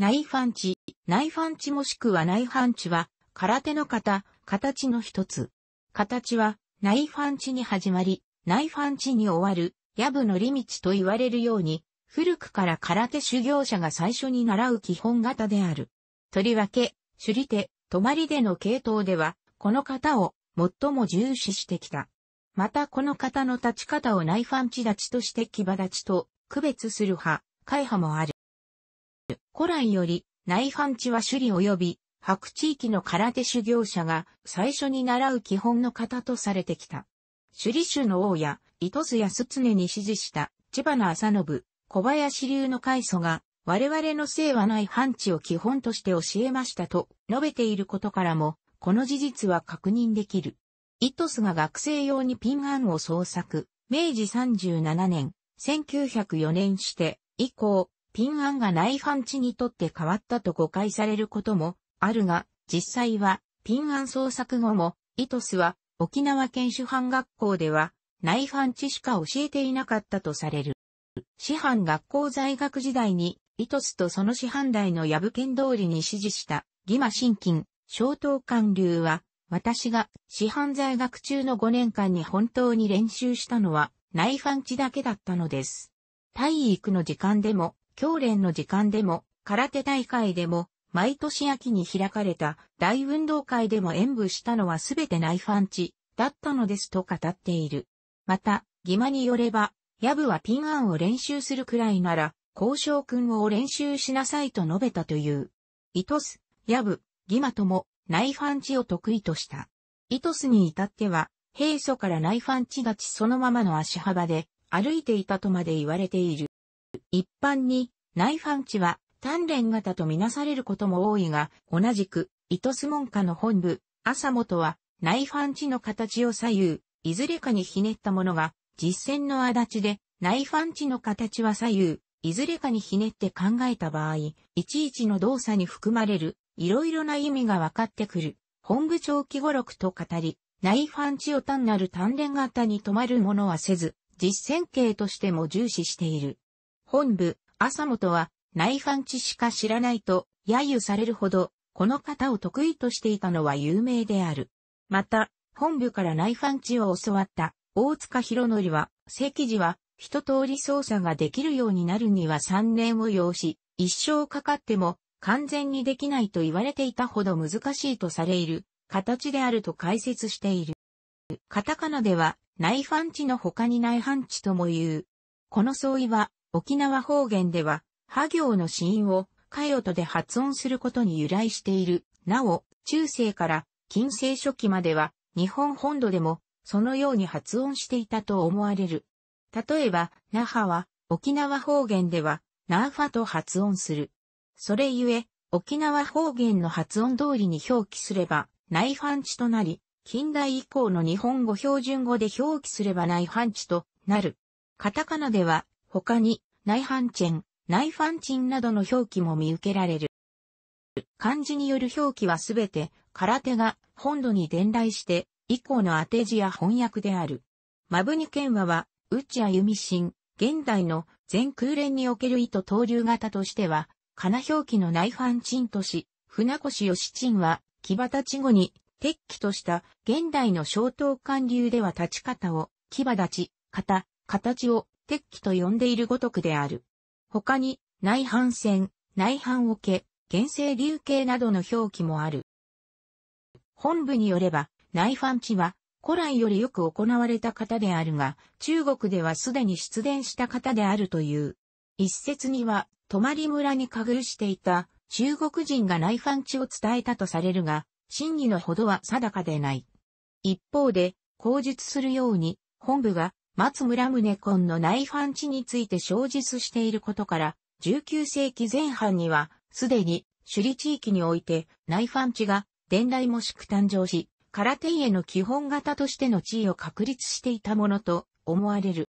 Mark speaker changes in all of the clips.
Speaker 1: 内イフ内ンチもしくは内ンチは、空手の型、形の一つ。形は、内ンチに始まり、内ンチに終わる、ヤブの利道と言われるように、古くから空手修行者が最初に習う基本型である。とりわけ、手裏手、泊まりでの系統では、この型を最も重視してきた。またこの型の立ち方を内ファンチ立ちとして牙立ちと区別する派、会派もある。古来より、内藩地は首里及び、白地域の空手修行者が最初に習う基本の型とされてきた。首里州の王や、糸須安常に指示した千葉の浅信、小林流の開祖が、我々の姓はない範地を基本として教えましたと述べていることからも、この事実は確認できる。糸トが学生用にピンアンを創作、明治37年、1904年して、以降、ピンアンが内反地にとって変わったと誤解されることもあるが、実際は、ピンアン創作後も、イトスは沖縄県主犯学校では、内反地しか教えていなかったとされる。師範学校在学時代に、イトスとその師範代のブケ県通りに指示した、義馬新金、小東官流は、私が師範在学中の5年間に本当に練習したのは、内反地だけだったのです。体育の時間でも、教練の時間でも、空手大会でも、毎年秋に開かれた大運動会でも演舞したのはすべてナイファンチだったのですと語っている。また、義馬によれば、ヤブはピンアンを練習するくらいなら、交渉君を練習しなさいと述べたという。イトス、ヤブ、ギマとも、ナイファンチを得意とした。イトスに至っては、平素からナイファンチ立ちそのままの足幅で、歩いていたとまで言われている。一般に、内ファン地は、鍛錬型とみなされることも多いが、同じく、糸ス門下の本部、朝元は、内ファン地の形を左右、いずれかにひねったものが、実践の足立で、内ファン地の形は左右、いずれかにひねって考えた場合、いちいちの動作に含まれる、いろいろな意味が分かってくる、本部長記語録と語り、内ファン地を単なる鍛錬型に止まるものはせず、実践形としても重視している。本部、朝本は、内反地しか知らないと、揶揄されるほど、この方を得意としていたのは有名である。また、本部から内反地を教わった大塚博則は、関時は一通り操作ができるようになるには3年を要し、一生かかっても完全にできないと言われていたほど難しいとされる形であると解説している。カタカナでは内反地の他に内反地とも言う。この相違は沖縄方言では、波行の死因を、かよとで発音することに由来している。なお、中世から近世初期までは、日本本土でも、そのように発音していたと思われる。例えば、那覇は、沖縄方言では、ナーファと発音する。それゆえ、沖縄方言の発音通りに表記すれば、ナイファンチとなり、近代以降の日本語標準語で表記すればナイファンチとなる。カタカナでは、他に、内反チェン、内反チンなどの表記も見受けられる。漢字による表記はすべて、空手が本土に伝来して、以降の当て字や翻訳である。マブニケンワは、内谷弓神、現代の全空連における意図投流型としては、金表記の内反ンとし、船越義鎮は、木端ち後に、鉄器とした現代の小刀管流では立ち方を、木端ち、型、形を、鉄器と呼んでいるごとくである。他に、内反戦、内反桶、原生流形などの表記もある。本部によれば、内反地は、古来よりよく行われた方であるが、中国ではすでに出現した方であるという。一説には、泊村にかぐるしていた中国人が内反地を伝えたとされるが、真偽のほどは定かでない。一方で、口述するように、本部が松村宗根の内藩地について小述していることから、19世紀前半には、すでに、首里地域において、内藩地が、伝来もしく誕生し、空手への基本型としての地位を確立していたものと思われる。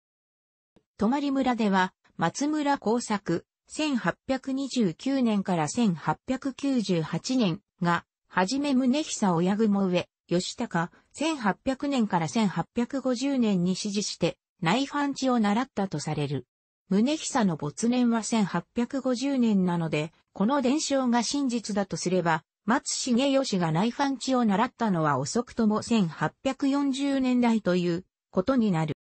Speaker 1: 泊村では、松村工作、1829年から1898年が、はじめ宗久親雲上、吉高、1800年から1850年に支持して、内反地を習ったとされる。宗久の没年は1850年なので、この伝承が真実だとすれば、松重義が内反地を習ったのは遅くとも1840年代ということになる。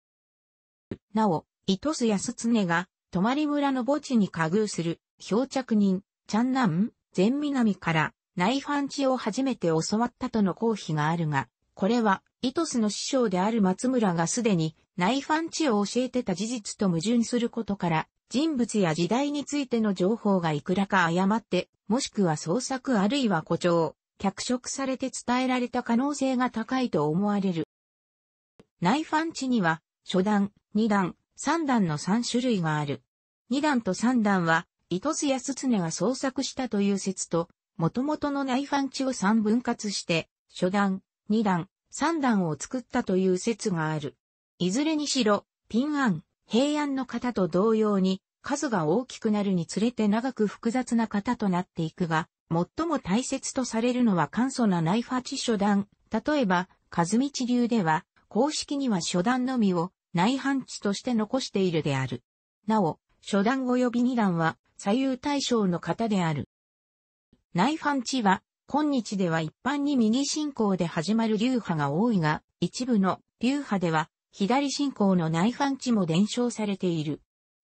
Speaker 1: なお、糸須安常が、泊村の墓地に加遇する、漂着人、チャンナン、全南から、内反地を初めて教わったとの公費があるが、これは、イトスの師匠である松村がすでに、内反地を教えてた事実と矛盾することから、人物や時代についての情報がいくらか誤って、もしくは創作あるいは誇張、脚色されて伝えられた可能性が高いと思われる。内反地には、初段、二段、三段の三種類がある。二段と三段は、イトスやスツネが創作したという説と、元々の内範地を3分割して、初段、2段、3段を作ったという説がある。いずれにしろ、ピン平安の型と同様に、数が大きくなるにつれて長く複雑な型となっていくが、最も大切とされるのは簡素な内地。初段。例えば、和道流では、公式には初段のみを内反地として残しているである。なお、初段及び二段は左右対称の型である。内反地は、今日では一般に右進行で始まる流派が多いが、一部の流派では、左進行の内反地も伝承されている。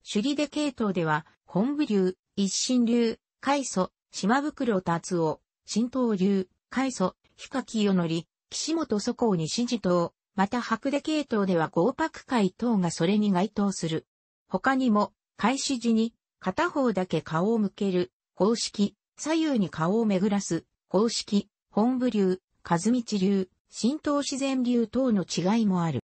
Speaker 1: 首里で系統では、本部流、一心流、海祖、島袋達夫、新東流、海祖、深木よのり、岸本祖公に指示等、また白で系統では合白会等がそれに該当する。他にも、開始時に片方だけ顔を向ける、方式、左右に顔を巡らす、方式、本部流、和道流、浸透自然流等の違いもある。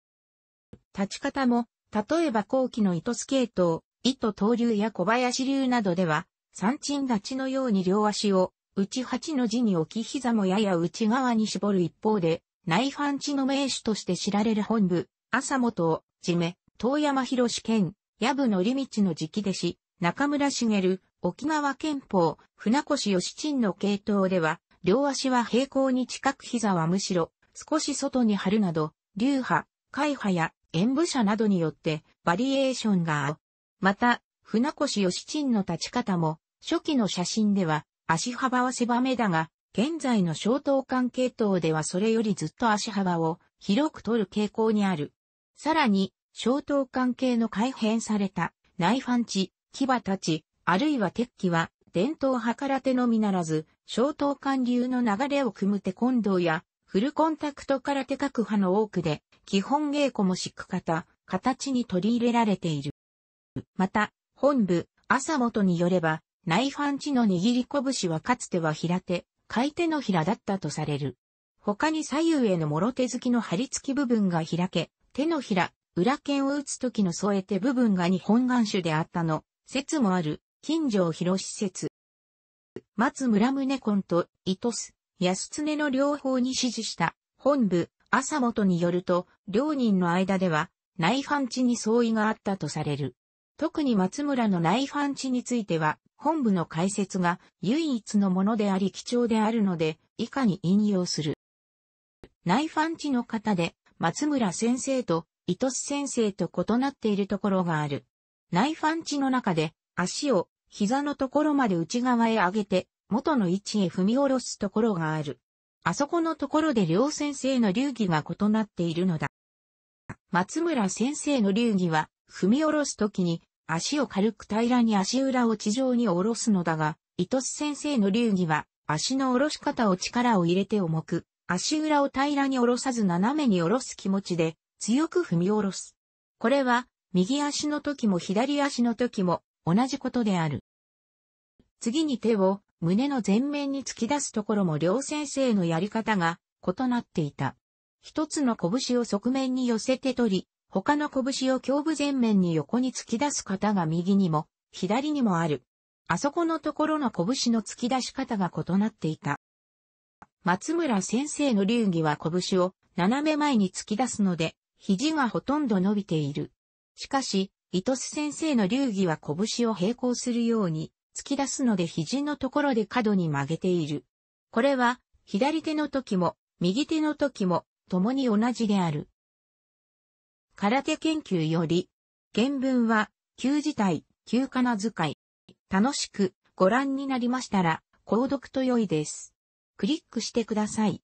Speaker 1: 立ち方も、例えば後期の糸スケート、糸東流や小林流などでは、三鎮立ちのように両足を、内八の字に置き膝もやや内側に絞る一方で、内反地の名手として知られる本部、朝本を、じめ、遠山博士兼、部のり道の直弟子、中村茂、沖縄憲法、船越義鎮の系統では、両足は平行に近く膝はむしろ、少し外に張るなど、流派、海派や演武者などによってバリエーションが合う。また、船越義鎮の立ち方も、初期の写真では足幅は狭めだが、現在の小刀管系統ではそれよりずっと足幅を広く取る傾向にある。さらに、小刀管系の改変された内ファンチ、牙たち、あるいは鉄器は、伝統派空手のみならず、小刀管流の流れを組むテコンドーや、フルコンタクト空手各派の多くで、基本稽古も敷く方、形に取り入れられている。また、本部、朝元によれば、内ファンチの握り拳はかつては平手、い手のひらだったとされる。他に左右への諸手突きの張り付き部分が開け、手のひら、裏剣を打つ時の添えて部分が日本眼種であったの、説もある。近城広施設。松村宗根と糸須、安常の両方に指示した本部、朝本によると、両人の間では内反地に相違があったとされる。特に松村の内反地については、本部の解説が唯一のものであり貴重であるので、以下に引用する。内反地の方で、松村先生と糸須先生と異なっているところがある。内反地の中で、足を膝のところまで内側へ上げて、元の位置へ踏み下ろすところがある。あそこのところで両先生の流儀が異なっているのだ。松村先生の流儀は、踏み下ろすときに、足を軽く平らに足裏を地上に下ろすのだが、糸須先生の流儀は、足の下ろし方を力を入れて重く、足裏を平らに下ろさず斜めに下ろす気持ちで、強く踏み下ろす。これは、右足の時も左足の時も、同じことである。次に手を胸の前面に突き出すところも両先生のやり方が異なっていた。一つの拳を側面に寄せて取り、他の拳を胸部前面に横に突き出す方が右にも左にもある。あそこのところの拳の突き出し方が異なっていた。松村先生の流儀は拳を斜め前に突き出すので、肘がほとんど伸びている。しかし、糸須先生の流儀は拳を平行するように突き出すので肘のところで角に曲げている。これは左手の時も右手の時も共に同じである。空手研究より原文は旧字体、旧仮名遣い。楽しくご覧になりましたら購読と良いです。クリックしてください。